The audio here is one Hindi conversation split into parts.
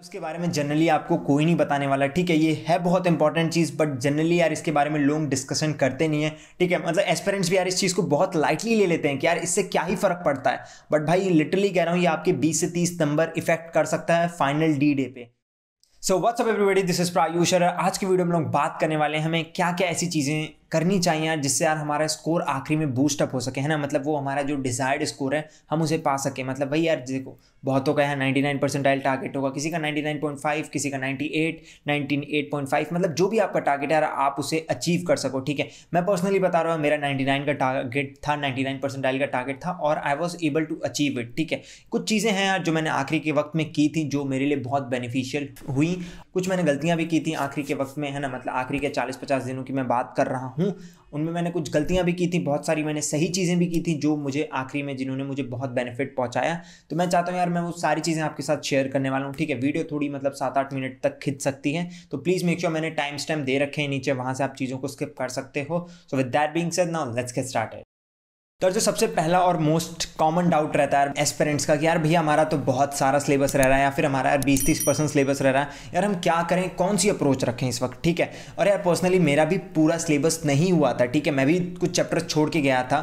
उसके बारे में जनरली आपको कोई नहीं बताने वाला ठीक है ये है बहुत इंपॉर्टेंट चीज़ बट जनरली यार इसके बारे में लोग डिस्कशन करते नहीं है ठीक है मतलब एस्पेरेंट्स भी यार इस चीज़ को बहुत लाइटली ले लेते हैं कि यार इससे क्या ही फर्क पड़ता है बट भाई लिटरली कह रहा हूँ ये आपके बीस से तीस नंबर इफेक्ट कर सकता है फाइनल डी डे पे so what's up everybody this is Prayush आज की वीडियो में लोग बात करने वाले हैं हमें क्या क्या ऐसी चीज़ें करनी चाहिए यार जिससे यार हमारा स्कोर आखिरी में बूस्टअप हो सके है ना मतलब वो हमारा जो डिज़ायर्ड स्कोर है हम उसे पा सके मतलब भाई यार देखो बहुतों का यहाँ नाइन्टी नाइन परसेंटाइल टारगेट होगा किसी का नाइन्टी नाइन पॉइंट फाइव किसी का ninety eight ninety eight point five मतलब जो भी आपका टारगेट है आप उसे अचीव कर सको ठीक है मैं पर्सनली बता रहा हूँ मेरा नाइन्टी नाइन का टारगेट था नाइन्टी नाइन परसेंटाइल का टारगेट था और I was able to achieve it ठीक है कुछ चीज़ें हैं यार जो मैंने आखिरी के वक्त में की थी जो मेरे लिए बहुत बेनिफिशियल हुई कुछ मैंने गलतियाँ भी की थी आखिरी के वक्त में है ना मतलब आखिरी के चालीस पचास दिनों की मैं बात कर रहा हूँ उनमें मैंने कुछ गलतियाँ भी की थी बहुत सारी मैंने सही चीज़ें भी की थी जो मुझे आखिरी में जिन्होंने मुझे बहुत बेनिफिट पहुँचाया तो मैं चाहता हूँ यार पर मैं वो सारी चीज़ें आपके साथ शेयर करने वाला हूँ ठीक है वीडियो थोड़ी मतलब सात आठ मिनट तक खिंच सकती है तो प्लीज़ मेक श्योर मैंने टाइम स्टैम्प दे रखे हैं नीचे वहाँ से आप चीज़ों को स्किप कर सकते हो so with that being said now let's get start तो जो सबसे पहला और मोस्ट कॉमन डाउट रहता है एस्पेरेंट्स का कि यार भैया हमारा तो बहुत सारा सिलेबस रह रहा है या फिर हमारा यार बीस तीस परसेंट सिलेबस रह रहा है यार हम क्या करें कौन सी अप्रोच रखें इस वक्त ठीक है और यार पर्सनली मेरा भी पूरा सिलेबस नहीं हुआ था ठीक है मैं भी कुछ चैप्टर छोड़ के गया था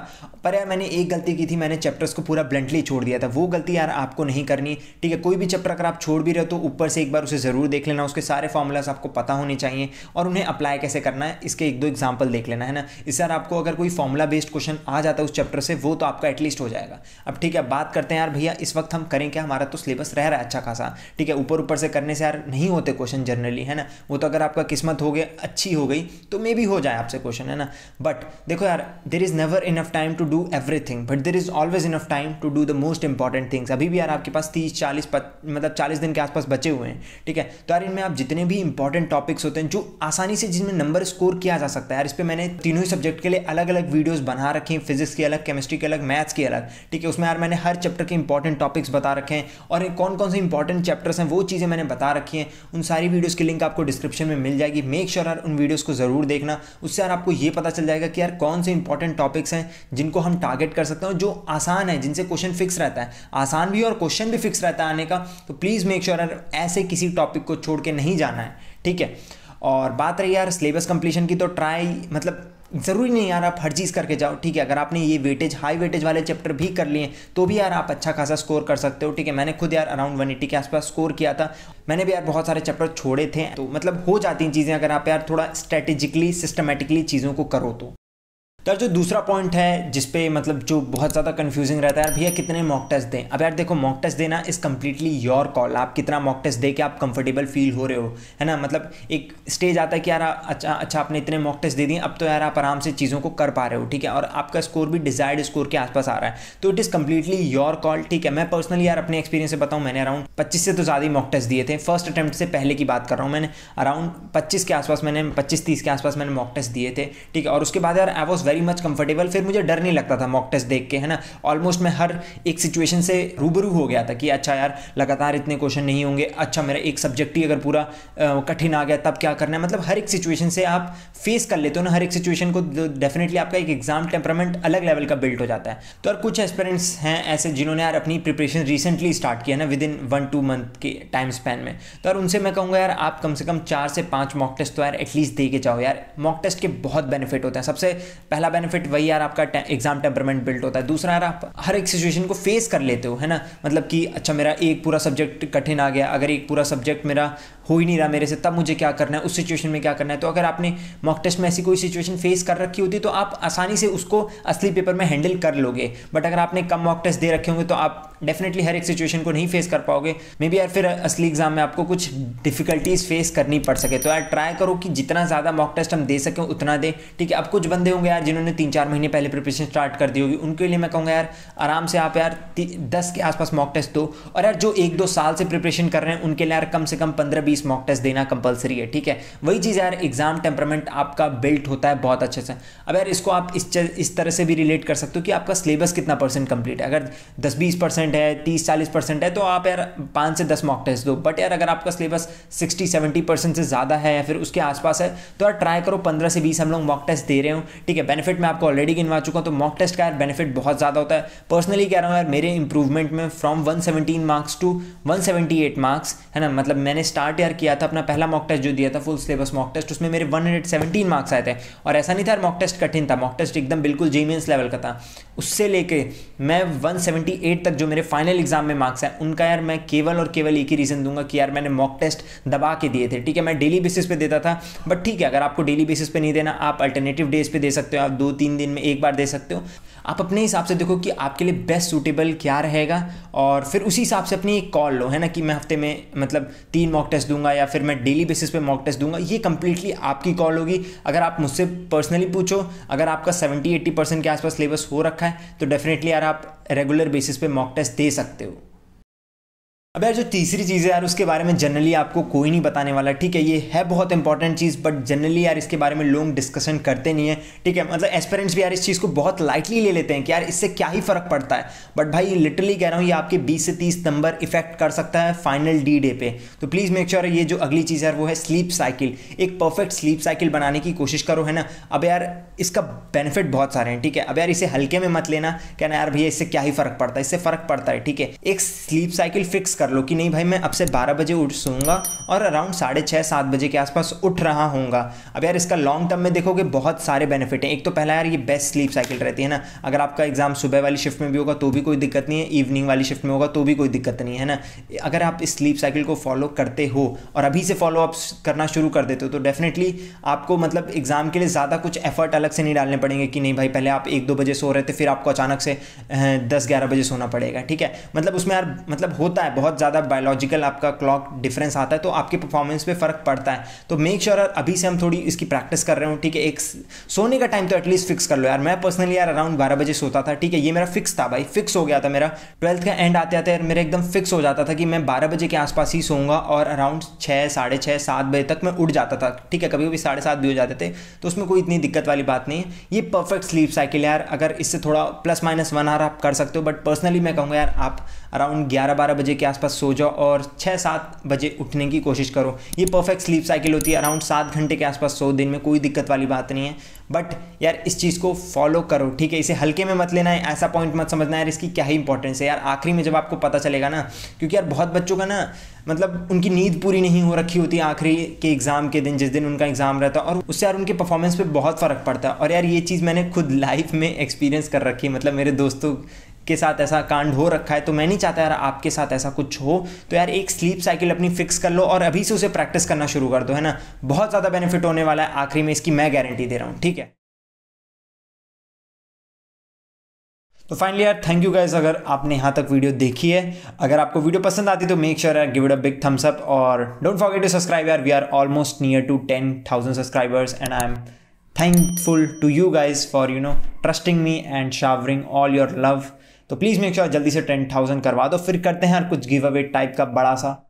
पर यार मैंने एक गलती की थी मैंने चैप्टर्स को पूरा ब्लंटली छोड़ दिया था वो गलती यार आपको नहीं करनी ठीक है कोई भी चैप्टर अगर आप छोड़ भी रहे हो तो ऊपर से एक बार उसे ज़रूर देख लेना उसके सारे फॉर्मूलाज आपको पता होने चाहिए और उन्हें अप्लाई कैसे करना है इसके एक दो एग्जाम्पल देख लेना है ना इससे यार आपको अगर कोई फॉर्मूला बेस्ड क्वेश्चन आ जाता है उस चैप्टर से वो तो आपका एटलीस्ट हो जाएगा अब ठीक है बात करते हैं यार भैया इस वक्त हम करें क्या हमारा तो सिलेबस रह रहा है अच्छा खासा ठीक है ऊपर ऊपर से करने से यार नहीं होते क्वेश्चन जनरली है ना वो तो अगर आपका किस्मत हो गया अच्छी हो गई तो मे भी हो जाए आपसे क्वेश्चन है ना बट देखो यार there is never enough time to do everything but there is always enough time to do the most important things अभी भी यार आपके पास तीस चालीस मतलब चालीस दिन के आसपास बचे हुए हैं ठीक है तो यार इनमें आप जितने भी इंपॉर्टेंट टॉपिक्स होते हैं जो आसानी से जिनमें नंबर स्कोर किया जा सकता है यार इस पर मैंने तीनों ही सब्जेक्ट के लिए अलग अलग वीडियोज़ बना रखी हैं फिजिक्स की अलग केमिस्ट्री की अलग मैथ्स की अलग ठीक है उसमें यार मैंने हर चैप्टर के इंपॉर्टेंट टॉपिक्स बता रखे हैं और कौन कौन से इंपॉर्टेंट चैप्टर्स हैं वो चीज़ें मैंने बता रखी हैं उन सारी वीडियोज़ की लिंक आपको डिस्क्रिप्शन में मिल जाएगी मेक श्योर यार उन वीडियोज़ को ज़रूर देखना उससे यार आपको ये पता चल जाएगा कि यार कौन से इंपॉर्टेंट टॉपिक्स हैं जिनको जिनको हम टारगेट कर सकते हैं जो आसान है जिनसे क्वेश्चन फिक्स रहता है आसान भी और क्वेश्चन भी फिक्स रहता है आने का तो प्लीज़ मेक श्योर यार ऐसे किसी टॉपिक को छोड़ के नहीं जाना है ठीक है और बात रही यार सिलेबस कंप्लीशन की तो ट्राई मतलब ज़रूरी नहीं यार आप हर चीज़ करके जाओ ठीक है अगर आपने ये वेटेज हाई वेटेज वाले चैप्टर भी कर लिए तो भी यार आप अच्छा खासा स्कोर कर सकते हो ठीक है मैंने खुद यार अराउंड एटी के आसपास स्कोर किया था मैंने भी यार बहुत सारे चैप्टर छोड़े थे तो मतलब हो जाती हैं चीज़ें अगर आप यार थोड़ा स्ट्रेटेजिकली सिस्टमेटिकली चीज़ों को करो तो तो जो दूसरा पॉइंट है जिसपे मतलब जो बहुत ज़्यादा कंफ्यूजिंग रहता है यार भैया कितने मॉक टेस्ट दें अब यार देखो मॉक टेस्ट देना इज़ कम्प्लीटली योर कॉल आप कितना मॉक टेस्ट दे के आप कंफर्टेबल फील हो रहे हो है ना मतलब एक स्टेज आता है कि यार अच्छा अच्छा आपने इतने मॉक टेस्ट दे दिए अब तो यार आप आराम से चीज़ों को कर पा रहे हो ठीक है और आपका स्कोर भी डिजायर्ड स्कोर के आसपास आ रहा है तो it is completely your call ठीक है मैं पर्सनली यार अपने एक्सपीरियंस से बताऊँ मैंने अराउंड पच्चीस से तो ज़्यादा ही मॉक टेस्ट दिए थे फर्स्ट अटैम्प्ट से पहले की बात कर रहा हूँ मैंने अराउंड पच्चीस के आसपास मैंने पच्चीस तीस के आसपास मैंने मॉक टेस्ट दिए थे ठीक है और उसके बाद यार I was very very much comfortable फिर मुझे डर नहीं लगता था मॉक टेस्ट देख के है ना ऑलमोस्ट मैं हर एक सिचुएशन से रूबरू हो गया था कि अच्छा यार लगातार इतने क्वेश्चन नहीं होंगे अच्छा मेरा एक सब्जेक्ट ही अगर पूरा कठिन आ गया तब क्या करना है मतलब हर एक सिचुएशन से आप फेस कर लेते हो ना हर एक सिचुएशन को डेफिनेटली आपका एक एग्जाम टेम्परामेंट अलग लेवल का बिल्ट हो जाता है तो और कुछ एक्सपेरेंट्स हैं ऐसे जिन्होंने यार अपनी प्रिपरेशन रिसेंटली स्टार्ट किया ना within one two month के टाइम स्पैन में तो और उनसे मैं कहूँगा यार आप कम से कम चार से पाँच मॉक टेस्ट तो यार एटलीस्ट दे के जाओ यार मॉक टेस्ट के बहुत बेनिफिट होते हैं सबसे पहला पहला बेनिफिट वही यार आपका एग्जाम टेम्परमेंट बिल्ट होता है दूसरा यार आप हर एक सिचुएशन को फेस कर लेते हो है ना मतलब कि अच्छा मेरा एक पूरा सब्जेक्ट कठिन आ गया अगर एक पूरा सब्जेक्ट मेरा हो ही नहीं रहा मेरे से तब मुझे क्या करना है उस सिचुएशन में क्या करना है तो अगर आपने मॉक टेस्ट में ऐसी कोई सिचुएशन फेस कर रखी होती तो आप आसानी से उसको असली पेपर में हैंडल कर लोगे बट अगर आपने कम मॉक टेस्ट दे रखे होंगे तो आप डेफिनेटली हर एक सिचुएशन को नहीं फेस कर पाओगे मे बी यार फिर असली एग्जाम में आपको कुछ डिफिकल्टीज फेस करनी पड़ सके तो यार ट्राई करो कि जितना ज़्यादा मॉक टेस्ट हम दे सकें उतना दें ठीक है अब कुछ बंदे होंगे यार जिन्होंने तीन चार महीने पहले प्रिपरेशन स्टार्ट कर दी होगी उनके लिए मैं कहूँगा यार आराम से आप यार दस के आसपास मॉक टेस्ट दो और यार जो एक दो साल से प्रिपरेशन कर रहे हैं उनके लिए यार कम से कम पंद्रह बीस बीस मॉक टेस्ट देना कंपलसरी है ठीक है वही चीज़ यार एग्जाम टेम्परमेंट आपका बिल्ट होता है बहुत अच्छे से अब यार इसको आप इस इस तरह से भी रिलेट कर सकते हो कि आपका सिलेबस कितना परसेंट कंप्लीट है अगर दस बीस परसेंट है तीस चालीस परसेंट है तो आप यार पाँच से दस मॉक टेस्ट दो बट यार अगर आपका सिलेबस सिक्सटी सेवेंटी परसेंट से ज़्यादा है या फिर उसके आसपास है तो यार ट्राई करो पंद्रह से बीस हम लोग मॉक टेस्ट दे रहे हो ठीक है बेनिफिट मैं आपको ऑलरेडी गिनवा चुका हूँ तो मॉक टेस्ट का यार बेनिफिट बहुत ज़्यादा होता है पर्सनली कह रहा हूँ यार मेरे इंप्रूवमेंट में from one marks to one marks है ना मतलब मैंने स्टार्ट तैयार किया था अपना पहला मॉक टेस्ट जो दिया था फुल सिलेबस मॉक टेस्ट उसमें मेरे 117 मार्क्स आए थे और ऐसा नहीं था मॉक टेस्ट कठिन था मॉक टेस्ट एकदम बिल्कुल जेमियंस लेवल का था उससे लेके मैं 178 तक जो मेरे फाइनल एग्जाम में मार्क्स हैं उनका यार मैं केवल और केवल एक ही रीज़न दूंगा कि यार मैंने मॉक टेस्ट दबा के दिए थे ठीक है मैं डेली बेसिस पे देता था बट ठीक है अगर आपको डेली बेसिस पे नहीं देना आप अल्टरनेटिव डेज पे दे सकते हो आप दो तीन दिन में एक बार दे सकते हो आप अपने हिसाब से देखो कि आपके लिए बेस्ट सूटेबल क्या रहेगा और फिर उसी हिसाब से अपनी एक कॉल लो है ना कि मैं हफ्ते में मतलब तीन मॉक टेस्ट दूँ दूंगा या फिर मैं डेली बेसिस पे मॉक टेस्ट दूंगा ये कंप्लीटली आपकी कॉल होगी अगर आप मुझसे पर्सनली पूछो अगर आपका 70 80 परसेंट के आसपास सिलेबस हो रखा है तो डेफिनेटली यार आप रेगुलर बेसिस पे मॉक टेस्ट दे सकते हो अब यार जो तीसरी चीज़ है यार उसके बारे में जनरली आपको कोई नहीं बताने वाला ठीक है ये है बहुत इंपॉर्टेंट चीज़ बट जनरली यार इसके बारे में लोग डिस्कशन करते नहीं है ठीक है मतलब एस्पेरेंट्स भी यार इस चीज़ को बहुत लाइटली ले लेते हैं कि यार इससे क्या ही फ़र्क पड़ता है बट भाई लिटरली कह रहा हूँ ये आपके बीस से तीस नंबर इफेक्ट कर सकता है फाइनल डी डे पे तो प्लीज़ मेक श्योर ये जो अगली चीज़ है वो है स्लीप साइकिल एक परफेक्ट स्लीप साइकिल बनाने की कोशिश करो है ना अब यार इसका बेनिफिट बहुत सारे हैं ठीक है अब यार इसे हल्के में मत लेना कहना यार भैया इससे क्या ही फ़र्क पड़ता है इससे फ़र्क पड़ता है ठीक है एक स्लीप साइकिल फिक्स कर कर लो कि नहीं भाई मैं अब से बारह बजे उठ सूँगा और अराउंड साढ़े छः सात बजे के आसपास उठ रहा होऊंगा अब यार इसका लॉन्ग टर्म में देखोगे बहुत सारे बेनिफिट हैं एक तो पहला यार ये बेस्ट स्लीप साइकिल रहती है ना अगर आपका एग्जाम सुबह वाली शिफ्ट में भी होगा तो भी कोई दिक्कत नहीं है इवनिंग वाली शिफ्ट में होगा तो भी कोई दिक्कत नहीं है ना अगर आप इस स्लीप साइकिल को फॉलो करते हो और अभी से फॉलो अप करना शुरू कर देते हो तो डेफिनेटली आपको मतलब एग्जाम के लिए ज़्यादा कुछ एफर्ट अलग से नहीं डालने पड़ेंगे कि नहीं भाई पहले आप एक दो बजे सो रहे थे फिर आपको अचानक से दस ग्यारह बजे सोना पड़ेगा ठीक है मतलब उसमें यार मतलब होता है बहुत ज़्यादा बायोलॉजिकल आपका क्लॉक डिफरेंस आता है तो आपकी परफॉर्मेंस पे फ़र्क पड़ता है तो मेक श्योर sure अभी से हम थोड़ी इसकी प्रैक्टिस कर रहे हो ठीक है एक सोने का टाइम तो एटलीस्ट फिक्स कर लो यार मैं पर्सनली यार अराउंड बारह बजे सोता था ठीक है ये मेरा फिक्स था भाई फिक्स हो गया था मेरा ट्वेल्थ का एंड आते आते यार मेरा एकदम फिक्स हो जाता था कि मैं बारह बजे के आसपास ही सोऊंगा और अराउंड छः साढ़े छः सात बजे तक मैं उठ जाता था ठीक है कभी कभी साढ़े सात भी हो जाते थे तो उसमें कोई इतनी दिक्कत वाली बात नहीं है ये परफेक्ट स्लीप साइकिल यार अगर इससे थोड़ा प्लस माइनस वन आर आप कर सकते हो बट पर्सनली मैं कहूँगा यार आप अराउंड 11 बारह बजे के आसपास सो जाओ और 6-7 बजे उठने की कोशिश करो ये परफेक्ट स्लीप साइकिल होती है अराउंड सात घंटे के आसपास सो दिन में कोई दिक्कत वाली बात नहीं है बट यार इस चीज़ को फॉलो करो ठीक है इसे हल्के में मत लेना है ऐसा पॉइंट मत समझना यार इसकी क्या ही इंपॉर्टेंस है यार आखिरी में जब आपको पता चलेगा ना क्योंकि यार बहुत बच्चों का ना मतलब उनकी नींद पूरी नहीं हो रखी होती आखिरी के एग्ज़ाम के दिन जिस दिन उनका एग्ज़ाम रहता है और उससे यार उनके परफॉर्मेंस पर बहुत फ़र्क पड़ता है और यार ये चीज़ मैंने खुद लाइफ में एक्सपीरियंस कर रखी है मतलब मेरे दोस्तों के साथ ऐसा कांड हो रखा है तो मैं नहीं चाहता यार आपके साथ ऐसा कुछ हो तो यार एक स्लीप साइकिल अपनी फिक्स कर लो और अभी से उसे प्रैक्टिस करना शुरू कर दो है ना बहुत ज़्यादा बेनिफिट होने वाला है आखिरी में इसकी मैं गारंटी दे रहा हूँ ठीक है तो फाइनली यार थैंक यू गाइज अगर आपने यहाँ तक वीडियो देखी है अगर आपको वीडियो पसंद आती तो मेक श्योर यार give it a big thumbs up और डोंट फॉरगेट टू सब्सक्राइब यार we are almost near to ten thousand subscribers and I am thankful to you guys for you know trusting me and showering all your love तो प्लीज़ मेक श्योर जल्दी से टेन थाउजेंड करवा दो फिर करते हैं और कुछ गिव अवे टाइप का बड़ा सा